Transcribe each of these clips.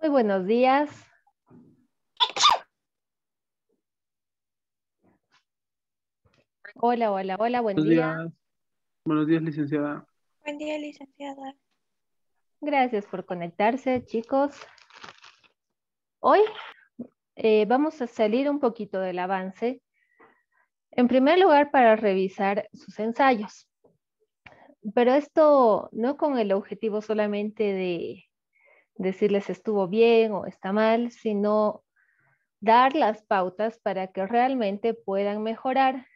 Muy buenos días. Hola, hola, hola, buen buenos día. Días. Buenos días, licenciada. Buen día, licenciada. Gracias por conectarse, chicos. Hoy eh, vamos a salir un poquito del avance. En primer lugar, para revisar sus ensayos. Pero esto no con el objetivo solamente de decirles estuvo bien o está mal, sino dar las pautas para que realmente puedan mejorar.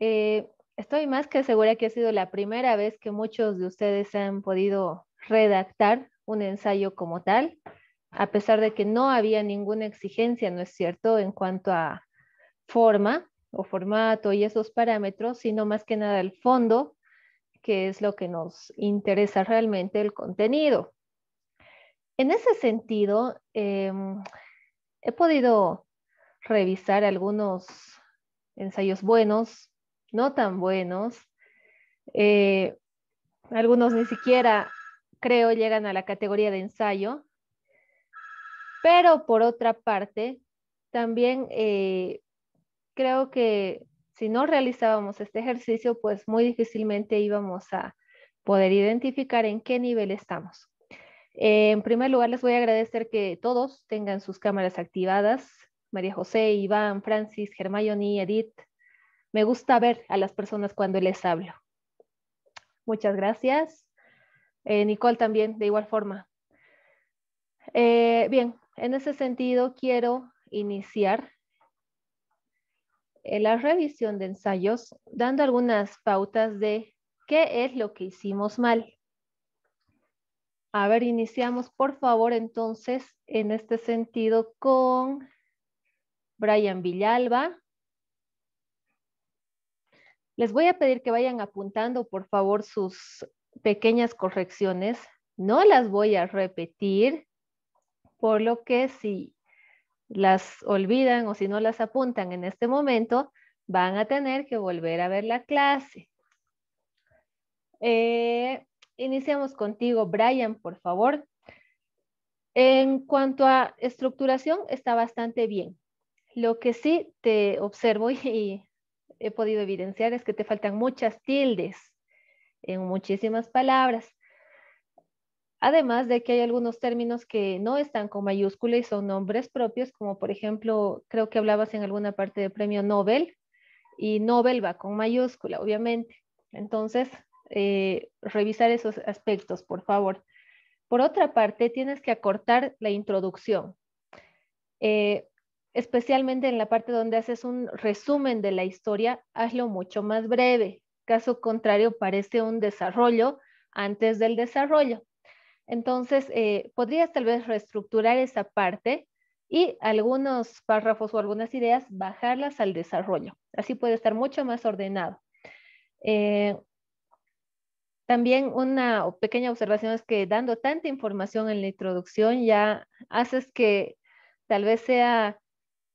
Eh, estoy más que segura que ha sido la primera vez que muchos de ustedes han podido redactar un ensayo como tal, a pesar de que no había ninguna exigencia, ¿no es cierto?, en cuanto a forma o formato y esos parámetros, sino más que nada el fondo, que es lo que nos interesa realmente el contenido. En ese sentido, em, he podido revisar algunos ensayos buenos, no tan buenos. Eh, algunos ni siquiera, creo, llegan a la categoría de ensayo. Pero por otra parte, también eh, creo que si no realizábamos este ejercicio, pues muy difícilmente íbamos a poder identificar en qué nivel estamos. Eh, en primer lugar, les voy a agradecer que todos tengan sus cámaras activadas. María José, Iván, Francis, Germayoni, Edith. Me gusta ver a las personas cuando les hablo. Muchas gracias. Eh, Nicole también, de igual forma. Eh, bien, en ese sentido quiero iniciar la revisión de ensayos dando algunas pautas de qué es lo que hicimos mal a ver, iniciamos por favor entonces en este sentido con Brian Villalba. Les voy a pedir que vayan apuntando por favor sus pequeñas correcciones. No las voy a repetir, por lo que si las olvidan o si no las apuntan en este momento, van a tener que volver a ver la clase. Eh, Iniciamos contigo, Brian, por favor. En cuanto a estructuración, está bastante bien. Lo que sí te observo y he podido evidenciar es que te faltan muchas tildes en muchísimas palabras. Además de que hay algunos términos que no están con mayúscula y son nombres propios, como por ejemplo, creo que hablabas en alguna parte de premio Nobel, y Nobel va con mayúscula, obviamente. Entonces, eh, revisar esos aspectos, por favor. Por otra parte, tienes que acortar la introducción, eh, especialmente en la parte donde haces un resumen de la historia, hazlo mucho más breve. Caso contrario, parece un desarrollo antes del desarrollo. Entonces, eh, podrías tal vez reestructurar esa parte y algunos párrafos o algunas ideas bajarlas al desarrollo. Así puede estar mucho más ordenado. También una pequeña observación es que dando tanta información en la introducción ya haces que tal vez sea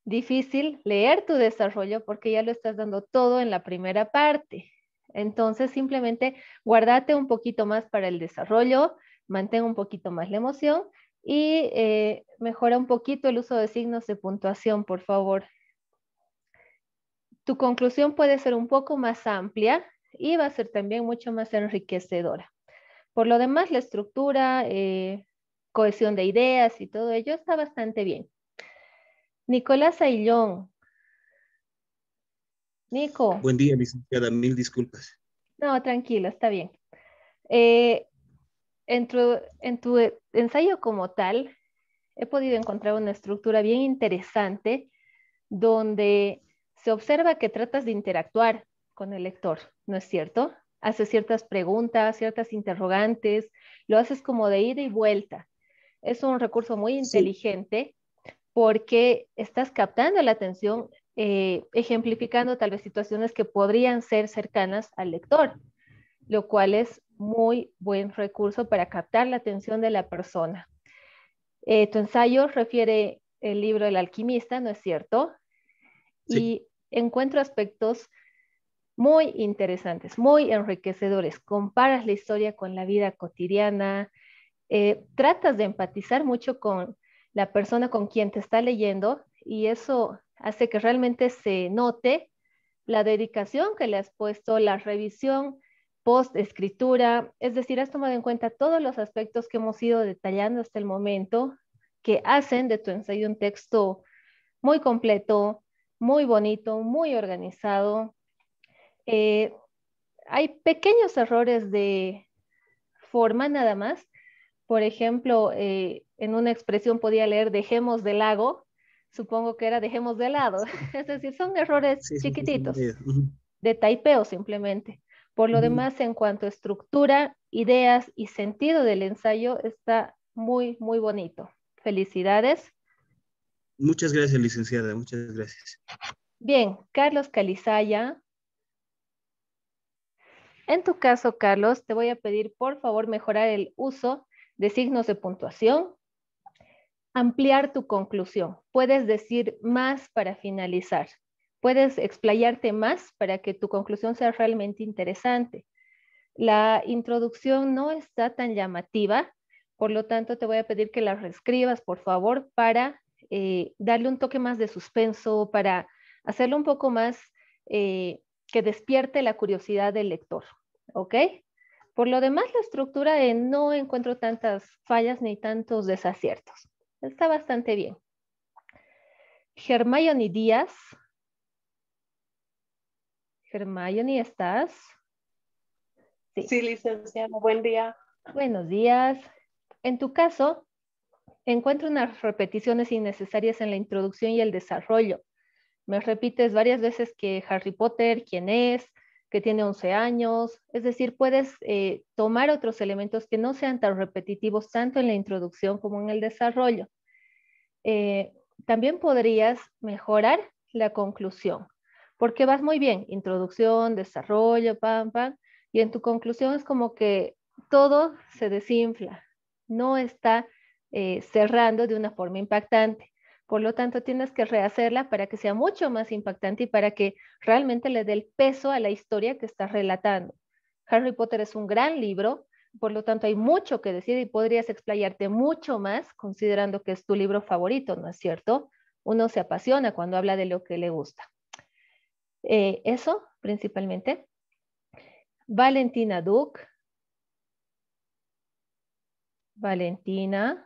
difícil leer tu desarrollo porque ya lo estás dando todo en la primera parte. Entonces, simplemente guardate un poquito más para el desarrollo, mantén un poquito más la emoción y eh, mejora un poquito el uso de signos de puntuación, por favor. Tu conclusión puede ser un poco más amplia y va a ser también mucho más enriquecedora. Por lo demás, la estructura, eh, cohesión de ideas y todo ello está bastante bien. Nicolás Aillón. Nico. Buen día, licenciada. Mil disculpas. No, tranquilo, está bien. Eh, en tu ensayo como tal, he podido encontrar una estructura bien interesante donde se observa que tratas de interactuar con el lector, ¿no es cierto? Haces ciertas preguntas, ciertas interrogantes, lo haces como de ida y vuelta. Es un recurso muy inteligente porque estás captando la atención, eh, ejemplificando tal vez situaciones que podrían ser cercanas al lector, lo cual es muy buen recurso para captar la atención de la persona. Eh, tu ensayo refiere el libro El alquimista, ¿no es cierto? Y encuentro aspectos muy interesantes, muy enriquecedores. Comparas la historia con la vida cotidiana, eh, tratas de empatizar mucho con la persona con quien te está leyendo y eso hace que realmente se note la dedicación que le has puesto, la revisión post escritura, es decir, has tomado en cuenta todos los aspectos que hemos ido detallando hasta el momento que hacen de tu ensayo un texto muy completo, muy bonito, muy organizado, eh, hay pequeños errores de forma nada más. Por ejemplo, eh, en una expresión podía leer dejemos de lago, supongo que era dejemos de lado. Es decir, son errores chiquititos, de taipeo simplemente. Por lo demás, en cuanto a estructura, ideas y sentido del ensayo, está muy, muy bonito. Felicidades. Muchas gracias, licenciada. Muchas gracias. Bien, Carlos Calizaya en tu caso, Carlos, te voy a pedir por favor mejorar el uso de signos de puntuación, ampliar tu conclusión. Puedes decir más para finalizar. Puedes explayarte más para que tu conclusión sea realmente interesante. La introducción no está tan llamativa, por lo tanto te voy a pedir que la reescribas, por favor, para eh, darle un toque más de suspenso, para hacerlo un poco más eh, que despierte la curiosidad del lector, ¿ok? Por lo demás, la estructura de no encuentro tantas fallas ni tantos desaciertos. Está bastante bien. Germayoni Díaz. Germayoni, ¿estás? sí, licenciado. Buen día. Buenos días. En tu caso, encuentro unas repeticiones innecesarias en la introducción y el desarrollo. Me repites varias veces que Harry Potter, quién es, que tiene 11 años, es decir, puedes eh, tomar otros elementos que no sean tan repetitivos tanto en la introducción como en el desarrollo. Eh, también podrías mejorar la conclusión, porque vas muy bien, introducción, desarrollo, pam, pam, y en tu conclusión es como que todo se desinfla, no está eh, cerrando de una forma impactante. Por lo tanto, tienes que rehacerla para que sea mucho más impactante y para que realmente le dé el peso a la historia que estás relatando. Harry Potter es un gran libro, por lo tanto hay mucho que decir y podrías explayarte mucho más considerando que es tu libro favorito, ¿no es cierto? Uno se apasiona cuando habla de lo que le gusta. Eh, eso, principalmente. Valentina Duke. Valentina.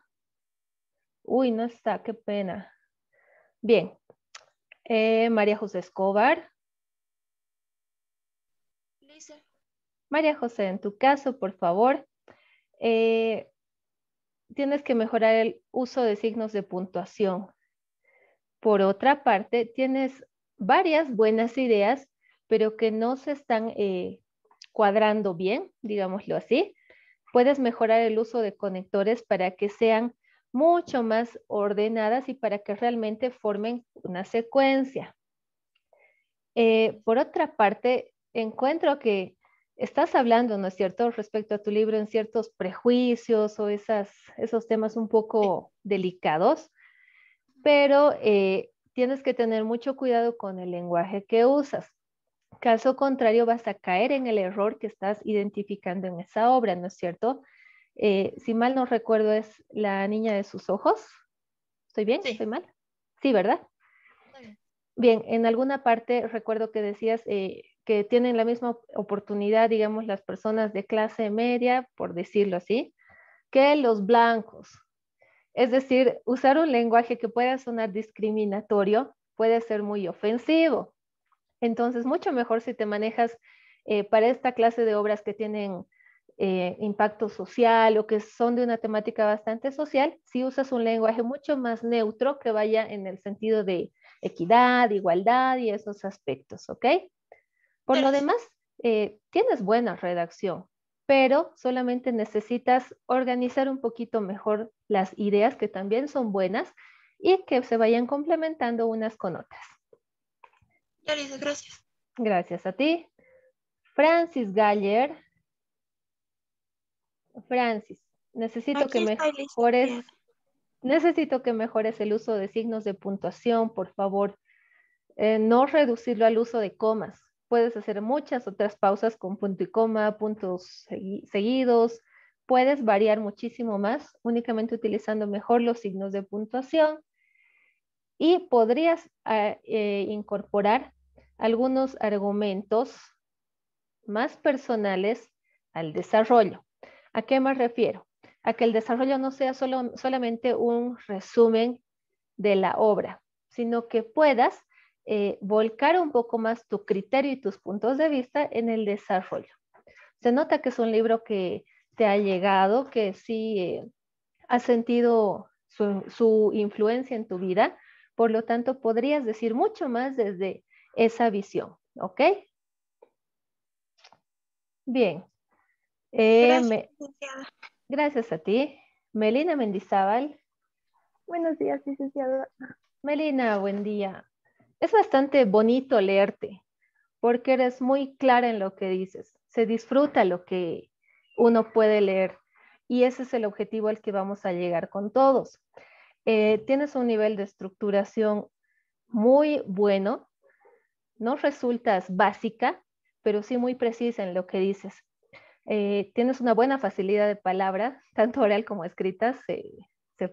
Uy, no está, qué pena. Bien. Eh, María José Escobar. María José, en tu caso, por favor, eh, tienes que mejorar el uso de signos de puntuación. Por otra parte, tienes varias buenas ideas, pero que no se están eh, cuadrando bien, digámoslo así. Puedes mejorar el uso de conectores para que sean mucho más ordenadas y para que realmente formen una secuencia. Eh, por otra parte, encuentro que estás hablando, ¿no es cierto?, respecto a tu libro en ciertos prejuicios o esos temas un poco delicados, pero eh, tienes que tener mucho cuidado con el lenguaje que usas. Caso contrario, vas a caer en el error que estás identificando en esa obra, ¿no es cierto? Eh, si mal no recuerdo, es La Niña de sus Ojos. ¿Estoy bien? ¿Estoy mal? Sí, ¿verdad? Bien. en alguna parte recuerdo que decías eh, que tienen la misma oportunidad, digamos, las personas de clase media, por decirlo así, que los blancos. Es decir, usar un lenguaje que pueda sonar discriminatorio puede ser muy ofensivo. Entonces, mucho mejor si te manejas eh, para esta clase de obras que tienen eh, impacto social o que son de una temática bastante social, si usas un lenguaje mucho más neutro que vaya en el sentido de equidad, igualdad y esos aspectos, ¿ok? Por lo demás, eh, tienes buena redacción, pero solamente necesitas organizar un poquito mejor las ideas que también son buenas y que se vayan complementando unas con otras. gracias. Gracias a ti. Francis Galler Francis, necesito que mejores, necesito que mejores el uso de signos de puntuación, por favor. Eh, no reducirlo al uso de comas. Puedes hacer muchas otras pausas con punto y coma, puntos seguidos. Puedes variar muchísimo más, únicamente utilizando mejor los signos de puntuación. Y podrías eh, incorporar algunos argumentos más personales al desarrollo. ¿A qué me refiero? A que el desarrollo no sea solo, solamente un resumen de la obra, sino que puedas eh, volcar un poco más tu criterio y tus puntos de vista en el desarrollo. Se nota que es un libro que te ha llegado, que sí eh, ha sentido su influencia en tu vida, por lo tanto podrías decir mucho más desde esa visión, ¿ok? Bien, eh, gracias, a ti. Melina Mendizábal. Buenos días, licenciada. Melina, buen día. Es bastante bonito leerte porque eres muy clara en lo que dices. Se disfruta lo que uno puede leer y ese es el objetivo al que vamos a llegar con todos. Eh, tienes un nivel de estructuración muy bueno, no resultas básica, pero sí muy precisa en lo que dices. Eh, tienes una buena facilidad de palabra, tanto oral como escrita, se,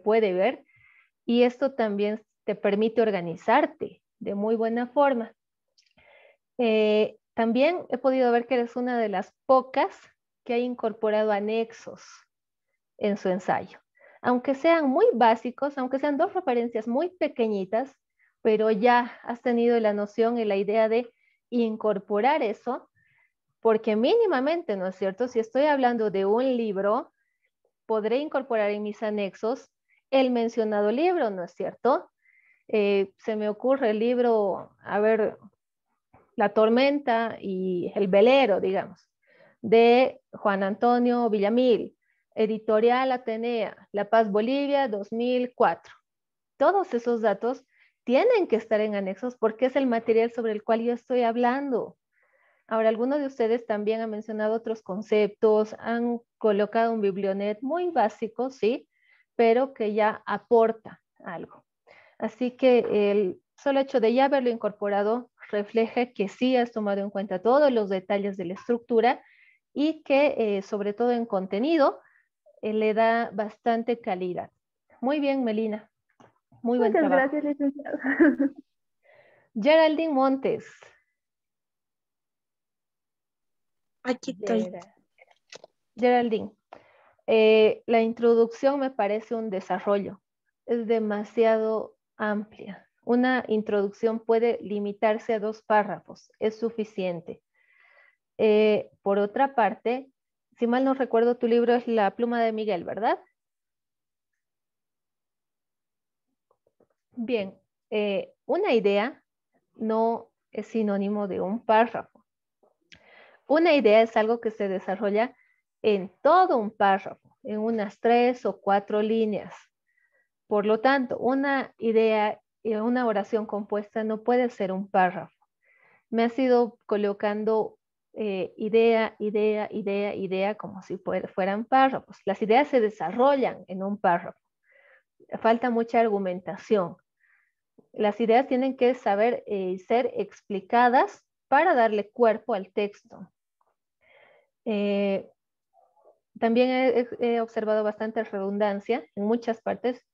puede ver. Y esto también te permite organizarte de muy buena forma. Eh, también he podido ver que eres una de las pocas que ha incorporado anexos en su ensayo. Aunque sean muy básicos, aunque sean dos referencias muy pequeñitas, pero ya has tenido la noción y la idea de incorporar eso porque mínimamente, ¿no es cierto? Si estoy hablando de un libro, podré incorporar en mis anexos el mencionado libro, ¿no es cierto? Eh, se me ocurre el libro, a ver, La tormenta y el velero, digamos, de Juan Antonio Villamil, editorial Atenea, La Paz Bolivia, 2004. Todos esos datos tienen que estar en anexos porque es el material sobre el cual yo estoy hablando. Ahora, algunos de ustedes también han mencionado otros conceptos, han colocado un biblionet muy básico, sí, pero que ya aporta algo. Así que el solo hecho de ya haberlo incorporado refleja que sí has tomado en cuenta todos los detalles de la estructura y que eh, sobre todo en contenido eh, le da bastante calidad. Muy bien, Melina. Muy Muchas gracias, licenciada. Geraldine Montes. Aquí Geraldine, eh, la introducción me parece un desarrollo. Es demasiado amplia. Una introducción puede limitarse a dos párrafos. Es suficiente. Eh, por otra parte, si mal no recuerdo, tu libro es La pluma de Miguel, ¿verdad? Bien, eh, una idea no es sinónimo de un párrafo. Una idea es algo que se desarrolla en todo un párrafo, en unas tres o cuatro líneas. Por lo tanto, una idea, una oración compuesta no puede ser un párrafo. Me ha sido colocando eh, idea, idea, idea, idea, como si fueran párrafos. Las ideas se desarrollan en un párrafo. Falta mucha argumentación. Las ideas tienen que saber y eh, ser explicadas para darle cuerpo al texto. Eh, también he, observado bastante redundancia en muchas partes,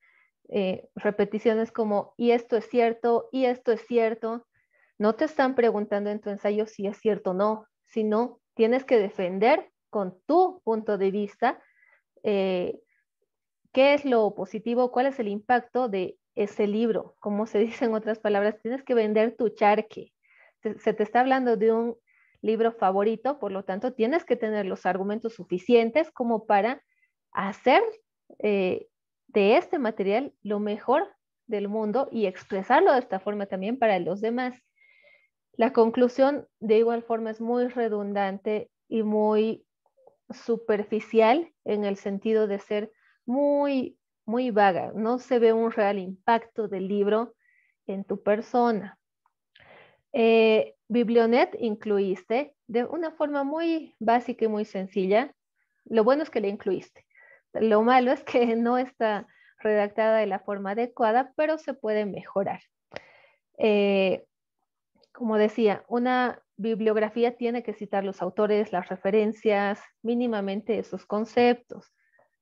eh, repeticiones como, y esto es cierto, y esto es cierto. No te están preguntando en tu ensayo si es cierto o no, sino tienes que defender con tu punto de vista eh, qué es lo positivo, cuál es el impacto de ese libro. Como se dice en otras palabras, tienes que vender tu charque. Se te está hablando de un libro favorito, por lo tanto tienes que tener los argumentos suficientes como para hacer eh, de este material lo mejor del mundo y expresarlo de esta forma también para los demás. La conclusión de igual forma es muy redundante y muy superficial en el sentido de ser muy, muy vaga. No se ve un real impacto del libro en tu persona. Eh, Biblionet incluiste de una forma muy básica y muy sencilla. Lo bueno es que la incluiste. Lo malo es que no está redactada de la forma adecuada, pero se puede mejorar. Eh, como decía, una bibliografía tiene que citar los autores, las referencias, mínimamente esos conceptos.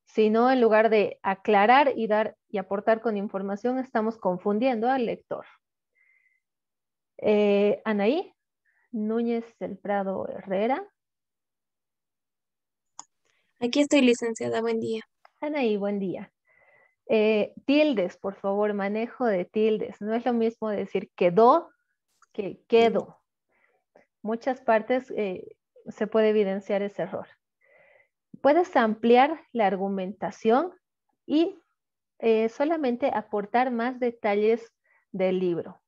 Si no, en lugar de aclarar y dar y aportar con información, estamos confundiendo al lector. Eh, Anaí Núñez del Prado Herrera. Aquí estoy, licenciada. Buen día. Anaí, buen día. Eh, tildes, por favor, manejo de tildes. No es lo mismo decir quedó que quedo. Muchas partes eh, se puede evidenciar ese error. Puedes ampliar la argumentación y solamente aportar más detalles del libro.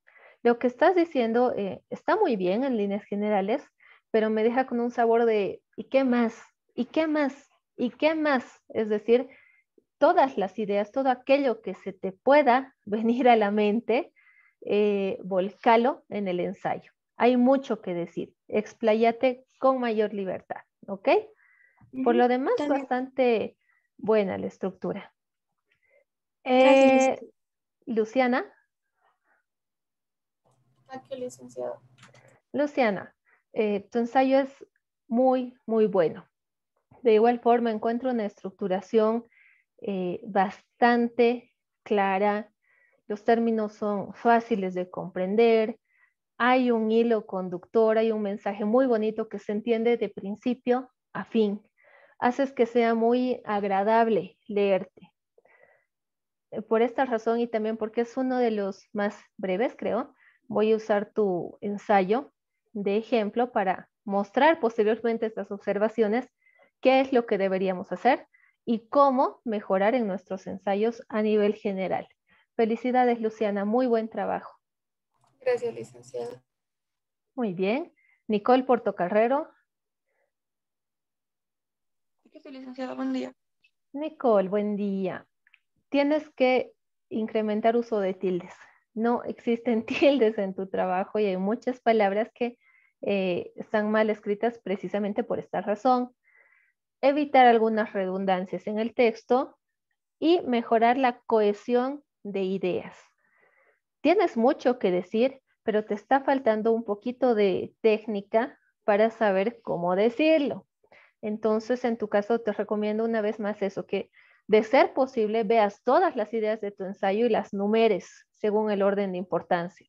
Lo que estás diciendo eh, está muy bien en líneas generales, pero me deja con un sabor de ¿y qué más? ¿Y qué más? ¿Y qué más? Es decir, todas las ideas, todo aquello que se te pueda venir a la mente, eh, volcalo en el ensayo. Hay mucho que decir. Expláyate con mayor libertad, ¿ok? Por lo demás, bastante buena la estructura. Eh, Luciana. Aquí, licenciado. Luciana, eh, tu ensayo es muy, muy bueno. De igual forma, encuentro una estructuración eh, bastante clara. Los términos son fáciles de comprender. Hay un hilo conductor, hay un mensaje muy bonito que se entiende de principio a fin. Haces que sea muy agradable leerte. Eh, por esta razón y también porque es uno de los más breves, creo, voy a usar tu ensayo de ejemplo para mostrar posteriormente estas observaciones, qué es lo que deberíamos hacer y cómo mejorar en nuestros ensayos a nivel general. Felicidades, Luciana. Muy buen trabajo. Gracias, licenciada. Muy bien. Nicole Portocarrero. licenciada. Buen día. Nicole, buen día. Tienes que incrementar uso de tildes no existen tildes en tu trabajo y hay muchas palabras que eh, están mal escritas precisamente por esta razón. Evitar algunas redundancias en el texto y mejorar la cohesión de ideas. Tienes mucho que decir, pero te está faltando un poquito de técnica para saber cómo decirlo. Entonces, en tu caso, te recomiendo una vez más eso, que de ser posible, veas todas las ideas de tu ensayo y las numeres según el orden de importancia.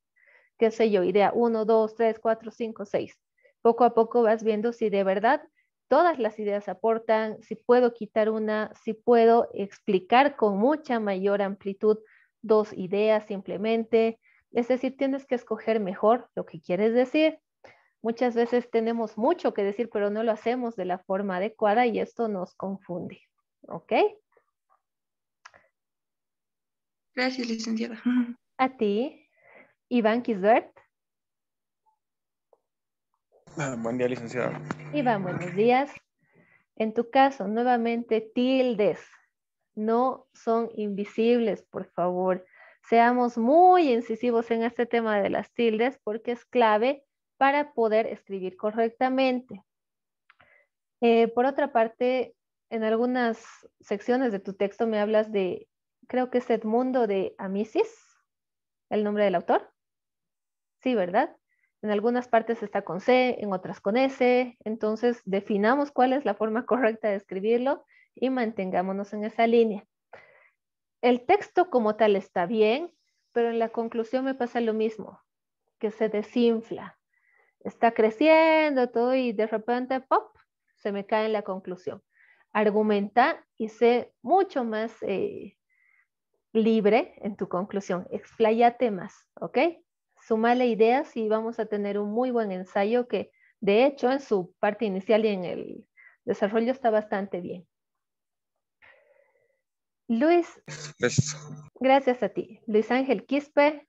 Qué sé yo, idea 1, 2, 3, 4, 5, 6. Poco a poco vas viendo si de verdad todas las ideas aportan, si puedo quitar una, si puedo explicar con mucha mayor amplitud dos ideas simplemente. Es decir, tienes que escoger mejor lo que quieres decir. Muchas veces tenemos mucho que decir, pero no lo hacemos de la forma adecuada y esto nos confunde. ¿Ok? Gracias, licenciada. A ti. Iván Kisbert. Ah, buen día, licenciada. Iván, buenos días. En tu caso, nuevamente, tildes. No son invisibles, por favor. Seamos muy incisivos en este tema de las tildes porque es clave para poder escribir correctamente. Eh, por otra parte, en algunas secciones de tu texto me hablas de creo que es Edmundo de Amisis, el nombre del autor. Sí, ¿verdad? En algunas partes está con C, en otras con S. Entonces, definamos cuál es la forma correcta de escribirlo y mantengámonos en esa línea. El texto como tal está bien, pero en la conclusión me pasa lo mismo, que se desinfla. Está creciendo todo y de repente, ¡pop!, se me cae en la conclusión. Argumenta y sé mucho más eh, libre en tu conclusión. expláyate más, ¿ok? Sumale ideas y vamos a tener un muy buen ensayo que, de hecho, en su parte inicial y en el desarrollo está bastante bien. Luis. Gracias. a ti. Luis Ángel Quispe.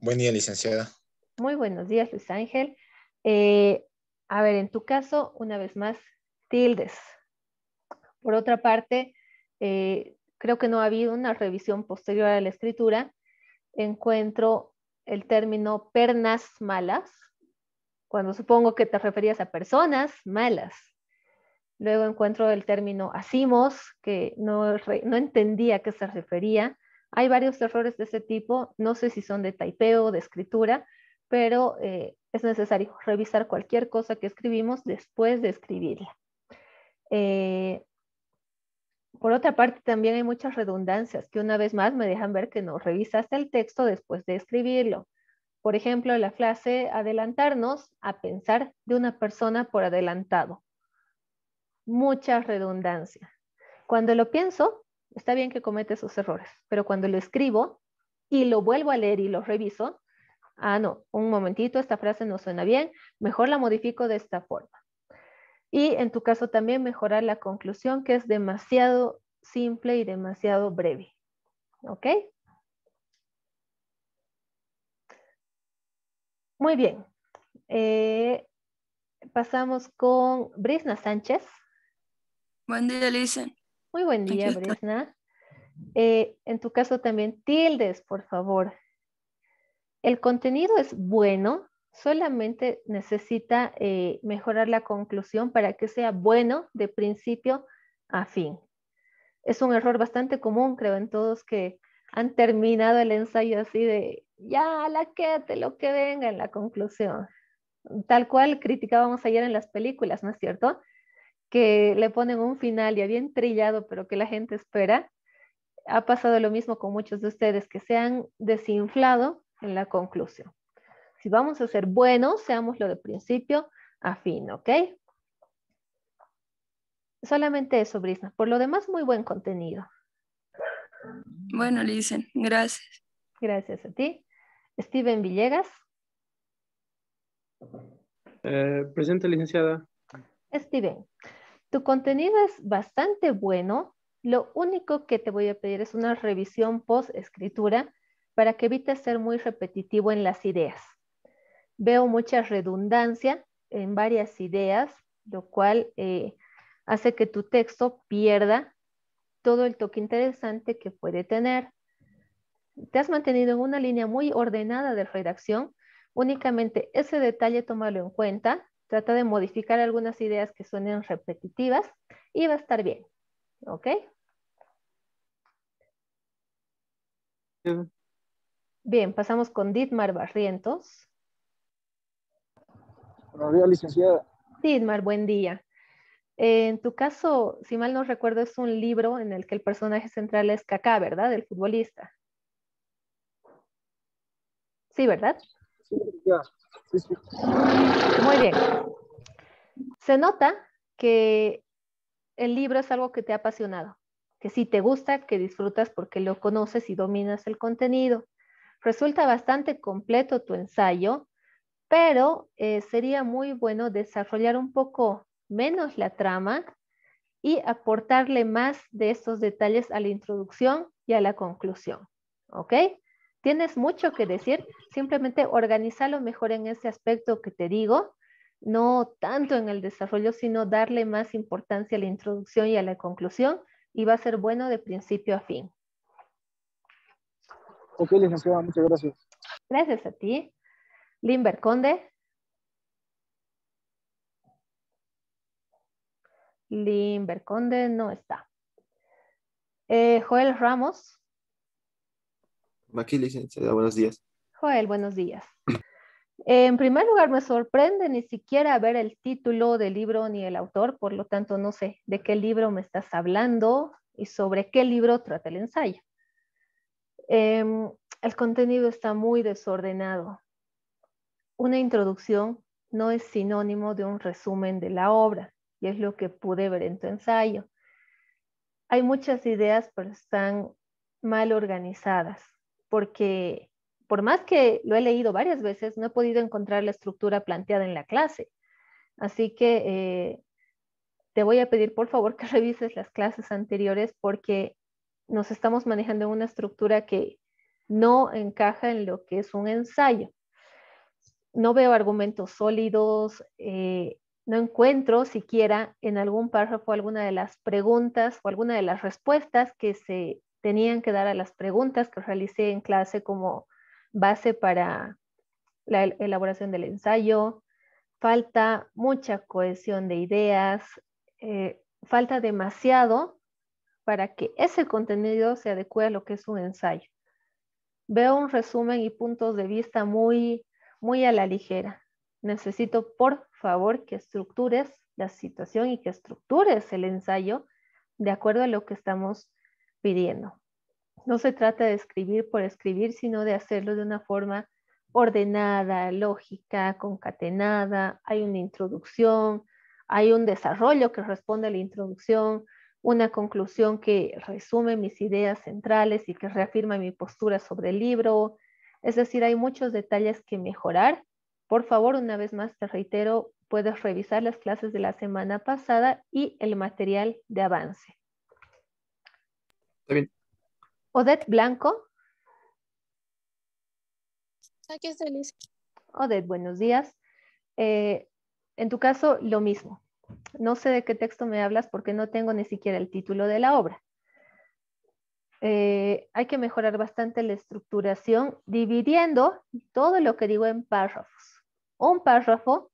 Buen día, licenciada. Muy buenos días, Luis Ángel. Eh, a ver, en tu caso, una vez más, tildes. Por otra parte, eh, creo que no ha habido una revisión posterior a la escritura, encuentro el término pernas malas, cuando supongo que te referías a personas malas. Luego encuentro el término asimos, que no, no entendía a qué se refería. Hay varios errores de ese tipo, no sé si son de taipeo o de escritura, pero eh, es necesario revisar cualquier cosa que escribimos después de escribirla. Eh, por otra parte, también hay muchas redundancias que una vez más me dejan ver que no revisaste el texto después de escribirlo. Por ejemplo, la frase adelantarnos a pensar de una persona por adelantado. Mucha redundancia. Cuando lo pienso, está bien que comete sus errores, pero cuando lo escribo y lo vuelvo a leer y lo reviso, ah, no, un momentito, esta frase no suena bien, mejor la modifico de esta forma. Y en tu caso también mejorar la conclusión que es demasiado simple y demasiado breve. ¿Ok? Muy bien. Eh, pasamos con Brisna Sánchez. Buen día, Lisa. Muy buen día, Brisna. Eh, en tu caso también tildes, por favor. El contenido es bueno, solamente necesita eh, mejorar la conclusión para que sea bueno de principio a fin. Es un error bastante común, creo, en todos que han terminado el ensayo así de, ya, la quédate, lo que venga en la conclusión. Tal cual criticábamos ayer en las películas, ¿no es cierto? Que le ponen un final ya bien trillado, pero que la gente espera. Ha pasado lo mismo con muchos de ustedes que se han desinflado en la conclusión. Si vamos a ser buenos, seamos lo de principio a fin, ¿ok? Solamente eso, Brisna. Por lo demás, muy buen contenido. Bueno, Lisen, gracias. Gracias a ti. Steven Villegas. Eh, presente, licenciada. Steven, tu contenido es bastante bueno. Lo único que te voy a pedir es una revisión post-escritura para que evites ser muy repetitivo en las ideas veo mucha redundancia en varias ideas, lo cual eh, hace que tu texto pierda todo el toque interesante que puede tener. Te has mantenido en una línea muy ordenada de redacción, únicamente ese detalle tómalo en cuenta, trata de modificar algunas ideas que suenen repetitivas y va a estar bien, ¿ok? Bien, pasamos con Didmar Barrientos. Buenos días, licenciada. buen día. Eh, en tu caso, si mal no recuerdo, es un libro en el que el personaje central es Kaká, ¿verdad? Del futbolista. Sí, ¿verdad? Sí, ya. Muy bien. Se nota que el libro es algo que te ha apasionado, que sí te gusta, que disfrutas porque lo conoces y dominas el contenido. Resulta bastante completo tu ensayo pero eh, sería muy bueno desarrollar un poco menos la trama y aportarle más de estos detalles a la introducción y a la conclusión. ¿Ok? Tienes mucho que decir, simplemente organizalo mejor en ese aspecto que te digo, no tanto en el desarrollo, sino darle más importancia a la introducción y a la conclusión y va a ser bueno de principio a fin. Ok, licenciada, muchas gracias. Gracias a ti. Limber Conde. Limber Conde no está. Eh, Joel Ramos. Aquí, buenos días. Joel, buenos días. En primer lugar, me sorprende ni siquiera ver el título del libro ni el autor, por lo tanto, no sé de qué libro me estás hablando y sobre qué libro trata el ensayo. Em, el contenido está muy desordenado una introducción no es sinónimo de un resumen de la obra, y es lo que pude ver en tu ensayo. Hay muchas ideas, pero están mal organizadas, porque por más que lo he leído varias veces, no he podido encontrar la estructura planteada en la clase. Así que eh, te voy a pedir por favor que revises las clases anteriores porque nos estamos manejando una estructura que no encaja en lo que es un ensayo no veo argumentos sólidos, eh, no encuentro siquiera en algún párrafo alguna de las preguntas o alguna de las respuestas que se tenían que dar a las preguntas que realicé en clase como base para la elaboración del ensayo. Falta mucha cohesión de ideas, eh, falta demasiado para que ese contenido se adecue a lo que es un ensayo. Veo un resumen y puntos de vista muy muy a la ligera. Necesito, por favor, que estructures la situación y que estructures el ensayo de acuerdo a lo que estamos pidiendo. No se trata de escribir por escribir, sino de hacerlo de una forma ordenada, lógica, concatenada. Hay una introducción, hay un desarrollo que responde a la introducción, una conclusión que resume mis ideas centrales y que reafirma mi postura sobre el libro, es decir, hay muchos detalles que mejorar. Por favor, una vez más te reitero, puedes revisar las clases de la semana pasada y el material de avance. Está bien. Odette Blanco. Aquí el Odette, buenos días. Eh, en tu caso, lo mismo. No sé de qué texto me hablas porque no tengo ni siquiera el título de la obra. Eh, hay que mejorar bastante la estructuración dividiendo todo lo que digo en párrafos. Un párrafo,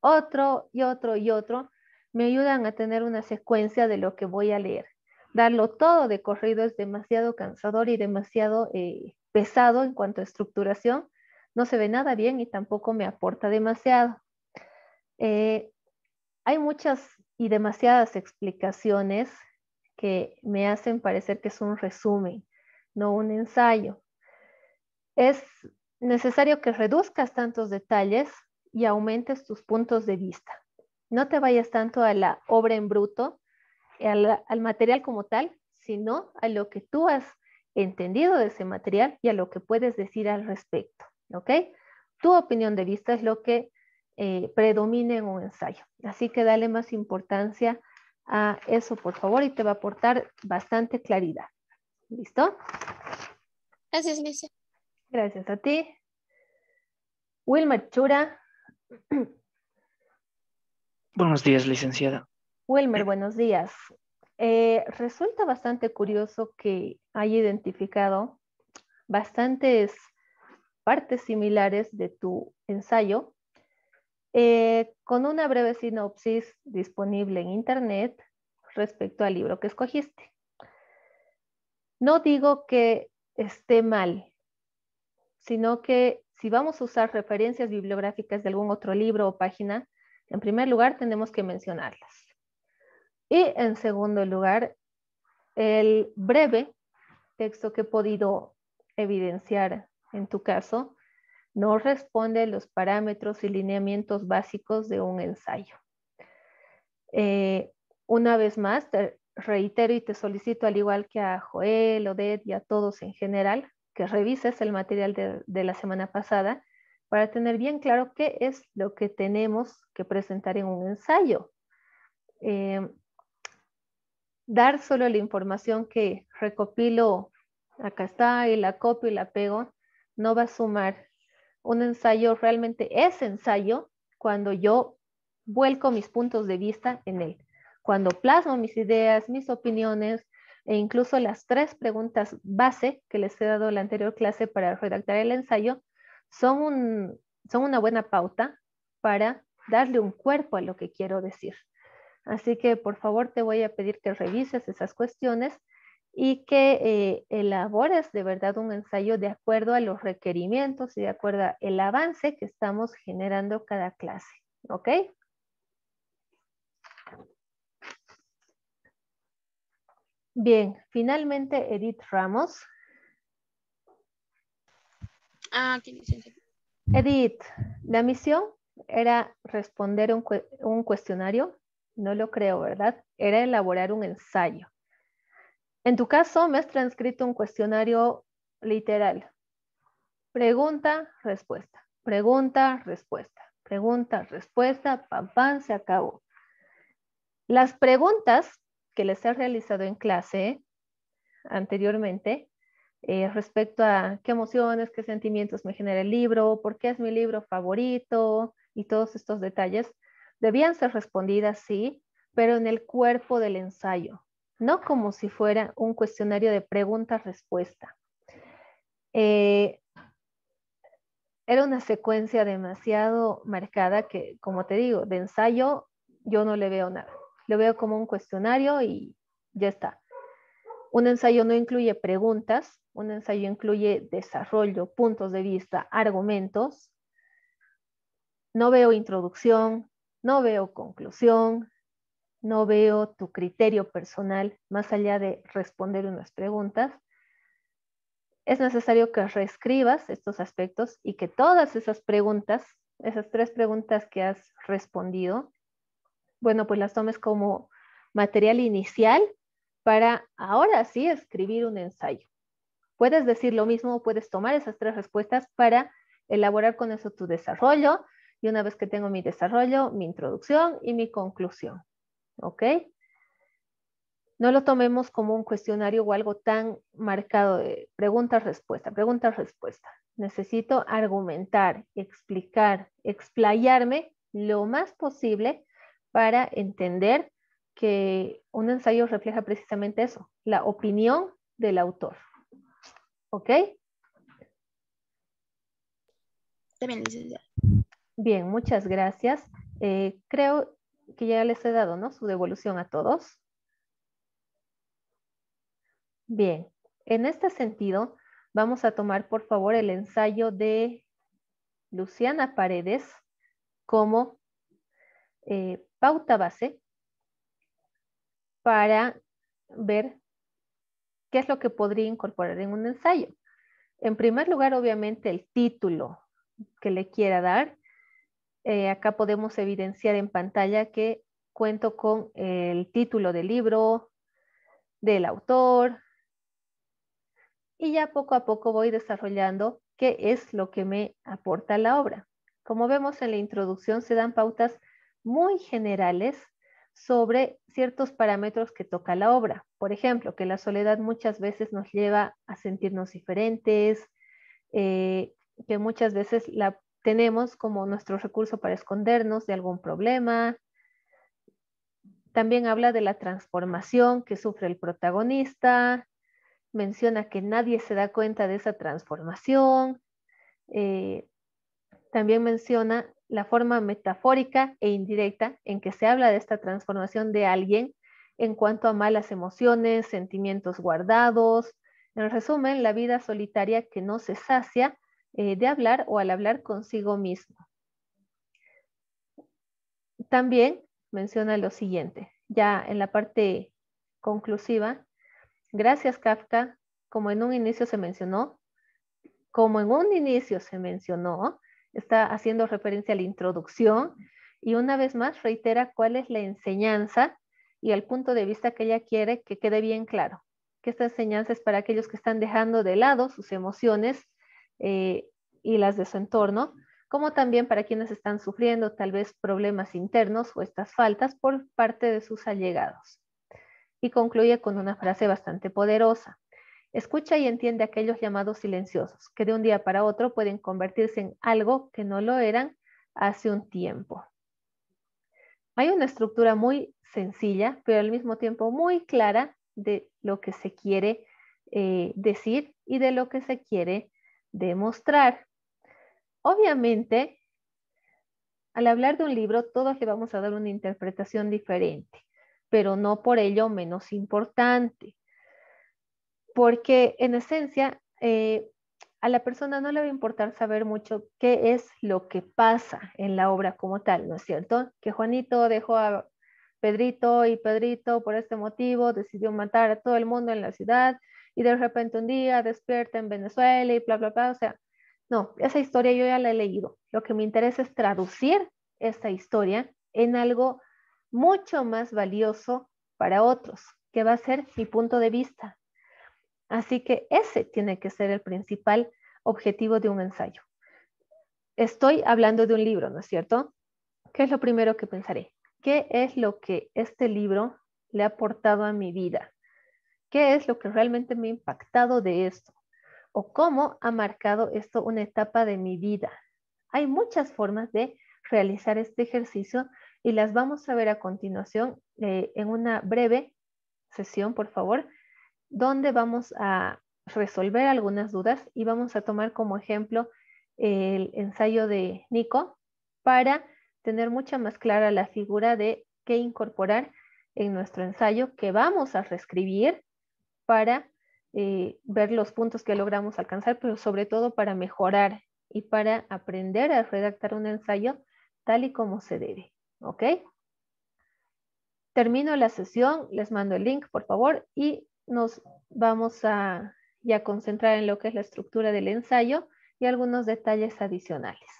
otro y otro y otro, me ayudan a tener una secuencia de lo que voy a leer. Darlo todo de corrido es demasiado cansador y demasiado eh, pesado en cuanto a estructuración. No se ve nada bien y tampoco me aporta demasiado. Eh, hay muchas y demasiadas explicaciones que me hacen parecer que es un resumen, no un ensayo. Es necesario que reduzcas tantos detalles y aumentes tus puntos de vista. No te vayas tanto a la obra en bruto, al, material como tal, sino a lo que tú has entendido de ese material y a lo que puedes decir al respecto. ¿Ok? Tu opinión de vista es lo que eh, predomina en un ensayo. Así que dale más importancia a eso, por favor, y te va a aportar bastante claridad. ¿Listo? Gracias, Lisa. Gracias a ti. Wilmer Chura. Buenos días, licenciada. Wilmer, eh. buenos días. Eh, resulta bastante curioso que haya identificado bastantes partes similares de tu ensayo eh, con una breve sinopsis disponible en Internet respecto al libro que escogiste. No digo que esté mal, sino que si vamos a usar referencias bibliográficas de algún otro libro o página, en primer lugar tenemos que mencionarlas. Y en segundo lugar, el breve texto que he podido evidenciar en tu caso no responde a los parámetros y lineamientos básicos de un ensayo. Eh, una vez más, te reitero y te solicito, al igual que a Joel, Odette y a todos en general, que revises el material de, la semana pasada para tener bien claro qué es lo que tenemos que presentar en un ensayo. Eh, dar solo la información que recopilo, acá está, y la copio y la pego, no va a sumar un ensayo realmente es ensayo cuando yo vuelco mis puntos de vista en él, cuando plasmo mis ideas, mis opiniones e incluso las tres preguntas base que les he dado en la anterior clase para redactar el ensayo son, son una buena pauta para darle un cuerpo a lo que quiero decir. Así que por favor te voy a pedir que revises esas cuestiones y que eh, elabores de verdad un ensayo de acuerdo a los requerimientos y de acuerdo al avance que estamos generando cada clase. ¿Ok? Bien, finalmente Edith Ramos. Ah, aquí Edith, la misión era responder un cuestionario, no lo creo, ¿verdad? Era elaborar un ensayo. En tu caso, me has transcrito un cuestionario literal. Pregunta, respuesta. Pregunta, respuesta. Pregunta, respuesta. Pam, pam, se acabó. Las preguntas que les he realizado en clase anteriormente eh, respecto a qué emociones, qué sentimientos me genera el libro, por qué es mi libro favorito y todos estos detalles, debían ser respondidas, sí, pero en el cuerpo del ensayo, no como si fuera un cuestionario de pregunta-respuesta. Eh, era una secuencia demasiado marcada que, como te digo, de ensayo yo no le veo nada. Lo veo como un cuestionario y ya está. Un ensayo no incluye preguntas, un ensayo incluye desarrollo, puntos de vista, argumentos. No veo introducción, no veo conclusión, no veo tu criterio personal más allá de responder unas preguntas, es necesario que reescribas estos aspectos y que todas esas preguntas, esas tres preguntas que has respondido, bueno, pues las tomes como material inicial para ahora sí escribir un ensayo. Puedes decir lo mismo, puedes tomar esas tres respuestas para elaborar con eso tu desarrollo y una vez que tengo mi desarrollo, mi introducción y mi conclusión. ¿ok? No lo tomemos como un cuestionario o algo tan marcado de pregunta-respuesta, pregunta-respuesta. Necesito argumentar, explicar, explayarme lo más posible para entender que un ensayo refleja precisamente eso, la opinión del autor. ¿Ok? Bien, muchas gracias. Eh, creo que ya les he dado, ¿no? Su devolución a todos. Bien, en este sentido, vamos a tomar por favor el ensayo de Luciana Paredes como eh, pauta base para ver qué es lo que podría incorporar en un ensayo. En primer lugar, obviamente, el título que le quiera dar. Eh, acá podemos evidenciar en pantalla que cuento con el título del libro, del autor, y ya poco a poco voy desarrollando qué es lo que me aporta la obra. Como vemos en la introducción, se dan pautas muy generales sobre ciertos parámetros que toca la obra. Por ejemplo, que la soledad muchas veces nos lleva a sentirnos diferentes, eh, que muchas veces la tenemos como nuestro recurso para escondernos de algún problema. También habla de la transformación que sufre el protagonista, menciona que nadie se da cuenta de esa transformación, eh, también menciona la forma metafórica e indirecta en que se habla de esta transformación de alguien en cuanto a malas emociones, sentimientos guardados. En resumen, la vida solitaria que no se sacia eh, de hablar o al hablar consigo mismo. También menciona lo siguiente, ya en la parte conclusiva, gracias Kafka, como en un inicio se mencionó, como en un inicio se mencionó, está haciendo referencia a la introducción y una vez más reitera cuál es la enseñanza y el punto de vista que ella quiere que quede bien claro, que esta enseñanza es para aquellos que están dejando de lado sus emociones eh, y las de su entorno, como también para quienes están sufriendo tal vez problemas internos o estas faltas por parte de sus allegados. Y concluye con una frase bastante poderosa. Escucha y entiende aquellos llamados silenciosos, que de un día para otro pueden convertirse en algo que no lo eran hace un tiempo. Hay una estructura muy sencilla, pero al mismo tiempo muy clara de lo que se quiere eh, decir y de lo que se quiere demostrar. Obviamente, al hablar de un libro, todos le vamos a dar una interpretación diferente, pero no por ello menos importante, porque en esencia eh, a la persona no le va a importar saber mucho qué es lo que pasa en la obra como tal, ¿no es cierto? Que Juanito dejó a Pedrito y Pedrito por este motivo decidió matar a todo el mundo en la ciudad y de repente un día despierta en Venezuela y bla, bla, bla. O sea, no, esa historia yo ya la he leído. Lo que me interesa es traducir esta historia en algo mucho más valioso para otros, que va a ser mi punto de vista. Así que ese tiene que ser el principal objetivo de un ensayo. Estoy hablando de un libro, ¿no es cierto? ¿Qué es lo primero que pensaré? ¿Qué es lo que este libro le ha aportado a mi vida? ¿Qué es lo que realmente me ha impactado de esto? ¿O cómo ha marcado esto una etapa de mi vida? Hay muchas formas de realizar este ejercicio y las vamos a ver a continuación eh, en una breve sesión, por favor, donde vamos a resolver algunas dudas y vamos a tomar como ejemplo el ensayo de Nico para tener mucha más clara la figura de qué incorporar en nuestro ensayo que vamos a reescribir para eh, ver los puntos que logramos alcanzar, pero sobre todo para mejorar y para aprender a redactar un ensayo tal y como se debe. ¿Ok? Termino la sesión, les mando el link, por favor, y nos vamos a ya concentrar en lo que es la estructura del ensayo y algunos detalles adicionales.